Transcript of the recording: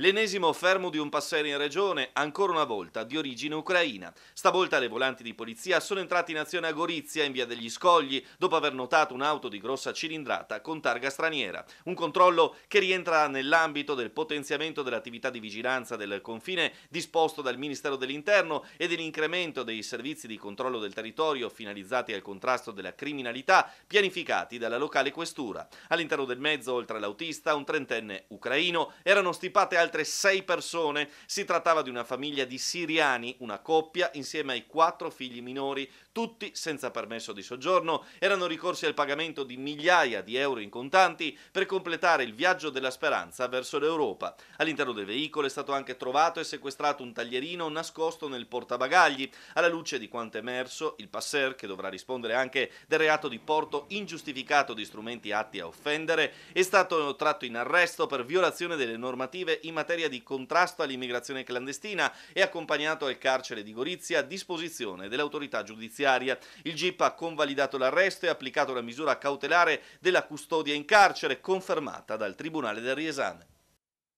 L'ennesimo fermo di un passeggero in regione, ancora una volta di origine ucraina. Stavolta le volanti di polizia sono entrati in azione a Gorizia, in via degli Scogli, dopo aver notato un'auto di grossa cilindrata con targa straniera. Un controllo che rientra nell'ambito del potenziamento dell'attività di vigilanza del confine disposto dal Ministero dell'Interno e dell'incremento dei servizi di controllo del territorio finalizzati al contrasto della criminalità pianificati dalla locale questura. All'interno del mezzo, oltre all'autista, un trentenne ucraino, erano stipate altre altre sei persone. Si trattava di una famiglia di siriani, una coppia, insieme ai quattro figli minori, tutti senza permesso di soggiorno. Erano ricorsi al pagamento di migliaia di euro in contanti per completare il viaggio della speranza verso l'Europa. All'interno del veicolo è stato anche trovato e sequestrato un taglierino nascosto nel portabagagli. Alla luce di quanto emerso, il passer, che dovrà rispondere anche del reato di porto ingiustificato di strumenti atti a offendere, è stato tratto in arresto per violazione delle normative in materia di contrasto all'immigrazione clandestina e accompagnato al carcere di Gorizia a disposizione dell'autorità giudiziaria. Il GIP ha convalidato l'arresto e applicato la misura cautelare della custodia in carcere confermata dal Tribunale del Riesame.